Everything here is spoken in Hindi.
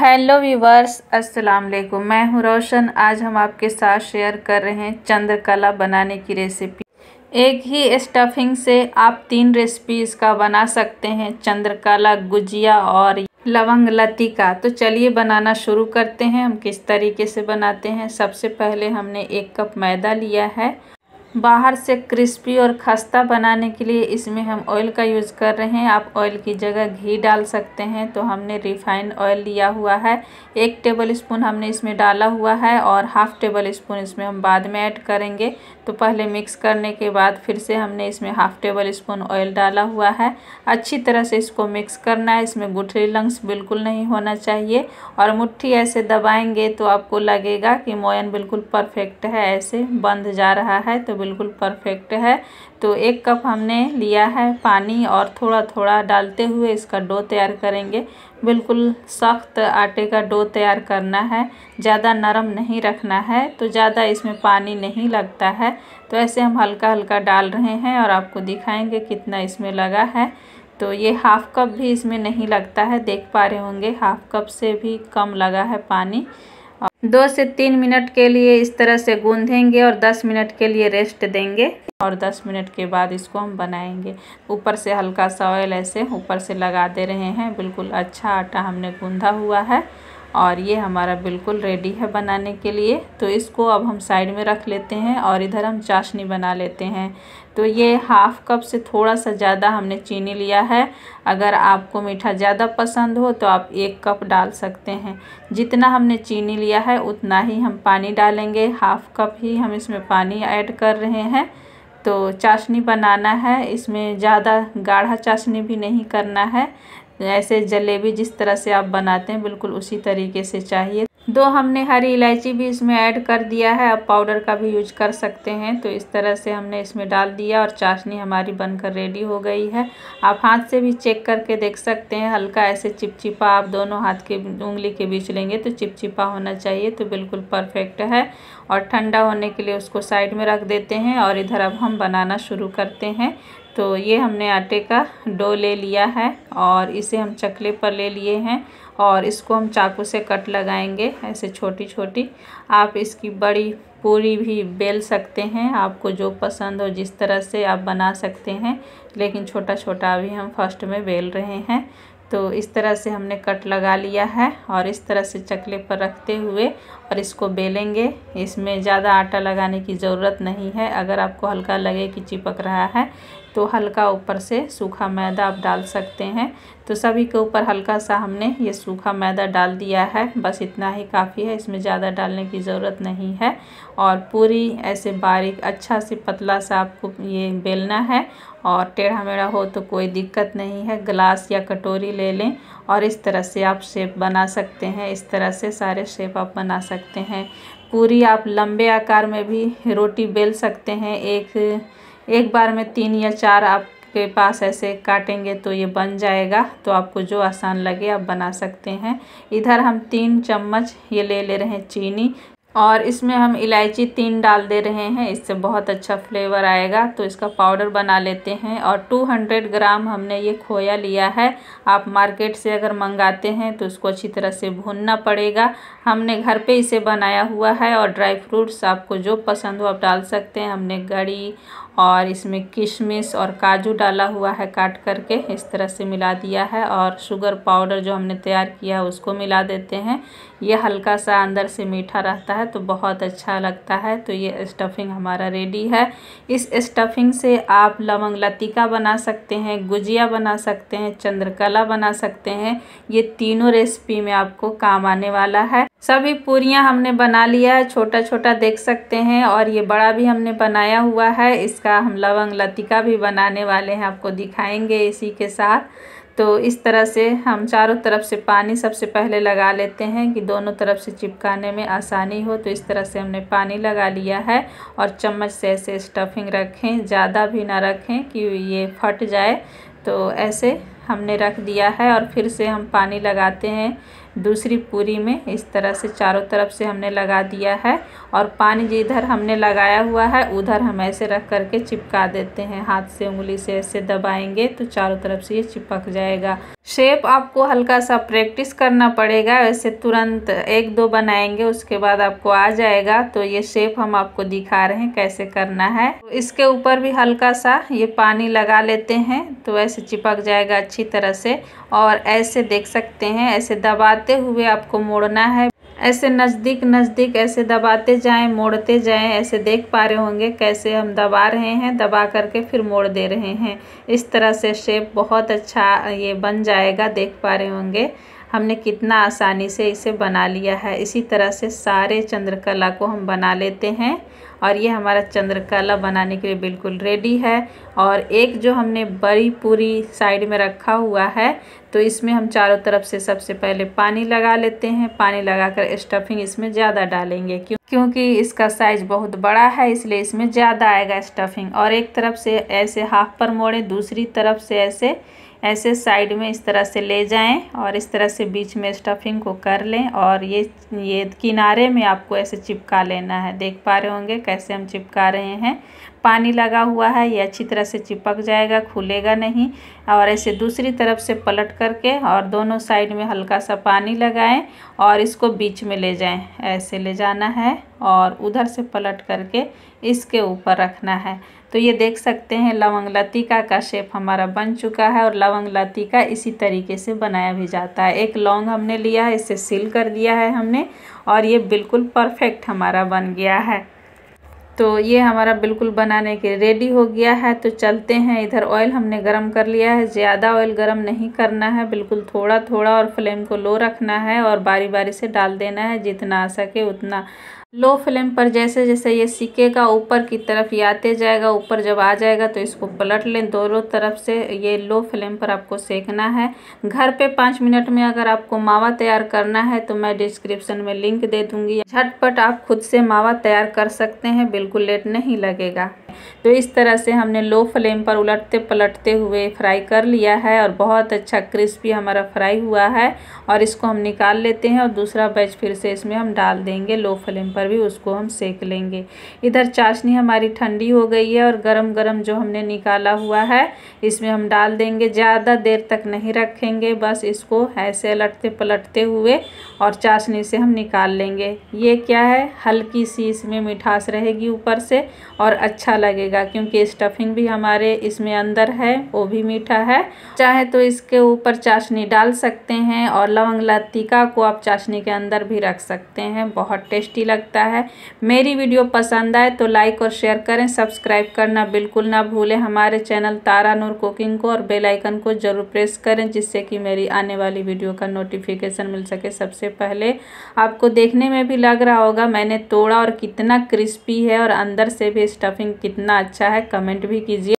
हेलो वीवर्स अस्सलाम वालेकुम मैं हूं रोशन आज हम आपके साथ शेयर कर रहे हैं चंद्रकला बनाने की रेसिपी एक ही स्टफिंग से आप तीन रेसिपीज़ का बना सकते हैं चंद्रकला गुजिया और लवंग लती का तो चलिए बनाना शुरू करते हैं हम किस तरीके से बनाते हैं सबसे पहले हमने एक कप मैदा लिया है बाहर से क्रिस्पी और खस्ता बनाने के लिए इसमें हम ऑयल का यूज़ कर रहे हैं आप ऑयल की जगह घी डाल सकते हैं तो हमने रिफाइंड ऑयल लिया हुआ है एक टेबल स्पून हमने इसमें डाला हुआ है और हाफ़ टेबल स्पून इसमें हम बाद में ऐड करेंगे तो पहले मिक्स करने के बाद फिर से हमने इसमें हाफ़ टेबल स्पून ऑयल डाला हुआ है अच्छी तरह से इसको मिक्स करना है इसमें गुठली लंग्स बिल्कुल नहीं होना चाहिए और मुट्ठी ऐसे दबाएंगे तो आपको लगेगा कि मोयन बिल्कुल परफेक्ट है ऐसे बंद जा रहा है तो बिल्कुल परफेक्ट है तो एक कप हमने लिया है पानी और थोड़ा थोड़ा डालते हुए इसका डो तैयार करेंगे बिल्कुल सख्त आटे का डो तैयार करना है ज़्यादा नरम नहीं रखना है तो ज़्यादा इसमें पानी नहीं लगता है तो ऐसे हम हल्का हल्का डाल रहे हैं और आपको दिखाएँगे कितना इसमें लगा है तो ये हाफ़ कप भी इसमें नहीं लगता है देख पा रहे होंगे हाफ़ कप से भी कम लगा है पानी दो से तीन मिनट के लिए इस तरह से गूंधेंगे और दस मिनट के लिए रेस्ट देंगे और दस मिनट के बाद इसको हम बनाएंगे ऊपर से हल्का सा ऑयल ऐसे ऊपर से लगा दे रहे हैं बिल्कुल अच्छा आटा हमने गूंधा हुआ है और ये हमारा बिल्कुल रेडी है बनाने के लिए तो इसको अब हम साइड में रख लेते हैं और इधर हम चाशनी बना लेते हैं तो ये हाफ़ कप से थोड़ा सा ज़्यादा हमने चीनी लिया है अगर आपको मीठा ज़्यादा पसंद हो तो आप एक कप डाल सकते हैं जितना हमने चीनी लिया है उतना ही हम पानी डालेंगे हाफ़ कप ही हम इसमें पानी ऐड कर रहे हैं तो चाशनी बनाना है इसमें ज़्यादा गाढ़ा चाशनी भी नहीं करना है ऐसे जलेबी जिस तरह से आप बनाते हैं बिल्कुल उसी तरीके से चाहिए दो हमने हरी इलायची भी इसमें ऐड कर दिया है अब पाउडर का भी यूज कर सकते हैं तो इस तरह से हमने इसमें डाल दिया और चाशनी हमारी बनकर रेडी हो गई है आप हाथ से भी चेक करके देख सकते हैं हल्का ऐसे चिपचिपा आप दोनों हाथ के उंगली के बीच लेंगे तो चिपचिपा होना चाहिए तो बिल्कुल परफेक्ट है और ठंडा होने के लिए उसको साइड में रख देते हैं और इधर अब हम बनाना शुरू करते हैं तो ये हमने आटे का डो ले लिया है और इसे हम चकले पर ले लिए हैं और इसको हम चाकू से कट लगाएंगे ऐसे छोटी छोटी आप इसकी बड़ी पूरी भी बेल सकते हैं आपको जो पसंद हो जिस तरह से आप बना सकते हैं लेकिन छोटा छोटा अभी हम फर्स्ट में बेल रहे हैं तो इस तरह से हमने कट लगा लिया है और इस तरह से चकले पर रखते हुए और इसको बेलेंगे इसमें ज़्यादा आटा लगाने की ज़रूरत नहीं है अगर आपको हल्का लगे कि चिपक रहा है तो हल्का ऊपर से सूखा मैदा आप डाल सकते हैं तो सभी के ऊपर हल्का सा हमने ये सूखा मैदा डाल दिया है बस इतना ही काफ़ी है इसमें ज़्यादा डालने की ज़रूरत नहीं है और पूरी ऐसे बारीक अच्छा से पतला सा आपको ये बेलना है और टेढ़ा मेढ़ा हो तो कोई दिक्कत नहीं है ग्लास या कटोरी ले लें और इस तरह से आप शेप बना सकते हैं इस तरह से सारे शेप आप बना सकते हैं पूरी आप लंबे आकार में भी रोटी बेल सकते हैं एक एक बार में तीन या चार आपके पास ऐसे काटेंगे तो ये बन जाएगा तो आपको जो आसान लगे आप बना सकते हैं इधर हम तीन चम्मच ये ले ले रहे हैं चीनी और इसमें हम इलायची तीन डाल दे रहे हैं इससे बहुत अच्छा फ्लेवर आएगा तो इसका पाउडर बना लेते हैं और 200 ग्राम हमने ये खोया लिया है आप मार्केट से अगर मंगाते हैं तो इसको अच्छी तरह से भूनना पड़ेगा हमने घर पे इसे बनाया हुआ है और ड्राई फ्रूट्स आपको जो पसंद हो आप डाल सकते हैं हमने गड़ी और इसमें किशमिश और काजू डाला हुआ है काट करके इस तरह से मिला दिया है और शुगर पाउडर जो हमने तैयार किया है उसको मिला देते हैं ये हल्का सा अंदर से मीठा रहता है तो बहुत अच्छा लगता है तो ये स्टफिंग हमारा रेडी है इस स्टफिंग से आप लवंग लतिका बना सकते हैं गुजिया बना सकते हैं चंद्रकला बना सकते हैं ये तीनों रेसिपी में आपको काम आने वाला है सभी पूरियाँ हमने बना लिया है छोटा छोटा देख सकते हैं और ये बड़ा भी हमने बनाया हुआ है इसका इसका हम लवंग लतिका भी बनाने वाले हैं आपको दिखाएंगे इसी के साथ तो इस तरह से हम चारों तरफ से पानी सबसे पहले लगा लेते हैं कि दोनों तरफ से चिपकाने में आसानी हो तो इस तरह से हमने पानी लगा लिया है और चम्मच से ऐसे स्टफिंग रखें ज़्यादा भी ना रखें कि ये फट जाए तो ऐसे हमने रख दिया है और फिर से हम पानी लगाते हैं दूसरी पूरी में इस तरह से चारों तरफ से हमने लगा दिया है और पानी जिधर हमने लगाया हुआ है उधर हम ऐसे रख करके चिपका देते हैं हाथ से उंगली से ऐसे दबाएंगे तो चारों तरफ से ये चिपक जाएगा शेप आपको हल्का सा प्रैक्टिस करना पड़ेगा वैसे तुरंत एक दो बनाएंगे उसके बाद आपको आ जाएगा तो ये शेप हम आपको दिखा रहे हैं कैसे करना है तो इसके ऊपर भी हल्का सा ये पानी लगा लेते हैं तो ऐसे चिपक जाएगा अच्छी तरह से और ऐसे देख सकते हैं ऐसे दबाते दबाते हुए आपको मोड़ना है ऐसे नज़दीक नज़दीक ऐसे दबाते जाएं मोड़ते जाएं ऐसे देख पा रहे होंगे कैसे हम दबा रहे हैं दबा करके फिर मोड़ दे रहे हैं इस तरह से शेप बहुत अच्छा ये बन जाएगा देख पा रहे होंगे हमने कितना आसानी से इसे बना लिया है इसी तरह से सारे चंद्रकला को हम बना लेते हैं और ये हमारा चंद्रकला बनाने के लिए बिल्कुल रेडी है और एक जो हमने बड़ी पूरी साइड में रखा हुआ है तो इसमें हम चारों तरफ से सबसे पहले पानी लगा लेते हैं पानी लगाकर स्टफिंग इसमें ज़्यादा डालेंगे क्यों क्योंकि इसका साइज बहुत बड़ा है इसलिए इसमें ज़्यादा आएगा स्टफिंग और एक तरफ से ऐसे हाफ पर मोड़ें दूसरी तरफ से ऐसे ऐसे साइड में इस तरह से ले जाएं और इस तरह से बीच में स्टफिंग को कर लें और ये ये किनारे में आपको ऐसे चिपका लेना है देख पा रहे होंगे कैसे हम चिपका रहे हैं पानी लगा हुआ है ये अच्छी तरह से चिपक जाएगा खुलेगा नहीं और ऐसे दूसरी तरफ से पलट करके और दोनों साइड में हल्का सा पानी लगाएं और इसको बीच में ले जाएं ऐसे ले जाना है और उधर से पलट करके इसके ऊपर रखना है तो ये देख सकते हैं लवंग लतिका का शेप हमारा बन चुका है और लवंग लतिका इसी तरीके से बनाया भी जाता है एक लौंग हमने लिया है इसे सील कर दिया है हमने और ये बिल्कुल परफेक्ट हमारा बन गया है तो ये हमारा बिल्कुल बनाने के रेडी हो गया है तो चलते हैं इधर ऑयल हमने गरम कर लिया है ज़्यादा ऑयल गरम नहीं करना है बिल्कुल थोड़ा थोड़ा और फ्लेम को लो रखना है और बारी बारी से डाल देना है जितना आ सके उतना लो फ्लेम पर जैसे जैसे ये सीखेगा ऊपर की तरफ ये आते जाएगा ऊपर जब आ जाएगा तो इसको पलट लें दोनों तरफ से ये लो फ्लेम पर आपको सेकना है घर पे पाँच मिनट में अगर आपको मावा तैयार करना है तो मैं डिस्क्रिप्शन में लिंक दे दूंगी झटपट आप खुद से मावा तैयार कर सकते हैं बिल्कुल लेट नहीं लगेगा तो इस तरह से हमने लो फ्लेम पर उलटते पलटते हुए फ्राई कर लिया है और बहुत अच्छा क्रिस्पी हमारा फ्राई हुआ है और इसको हम निकाल लेते हैं और दूसरा बैच फिर से इसमें हम डाल देंगे लो फ्लेम पर भी उसको हम सेक लेंगे इधर चाशनी हमारी ठंडी हो गई है और गर्म गरम जो हमने निकाला हुआ है इसमें हम डाल देंगे ज़्यादा देर तक नहीं रखेंगे बस इसको ऐसे लटते पलटते हुए और चाशनी से हम निकाल लेंगे ये क्या है हल्की सी इसमें मिठास रहेगी ऊपर से और अच्छा लगेगा क्योंकि स्टफिंग भी हमारे इसमें अंदर है वो भी मीठा है चाहे तो इसके ऊपर चाशनी डाल सकते हैं और लवंग लतिका को आप चाशनी के अंदर भी रख सकते हैं बहुत टेस्टी लगता है मेरी वीडियो पसंद आए तो लाइक और शेयर करें सब्सक्राइब करना बिल्कुल ना भूलें हमारे चैनल तारा नूर कुकिंग को और बेलाइकन को ज़रूर प्रेस करें जिससे कि मेरी आने वाली वीडियो का नोटिफिकेशन मिल सके सबसे पहले आपको देखने में भी लग रहा होगा मैंने तोड़ा और कितना क्रिस्पी है और अंदर से भी स्टफिंग कितना अच्छा है कमेंट भी कीजिए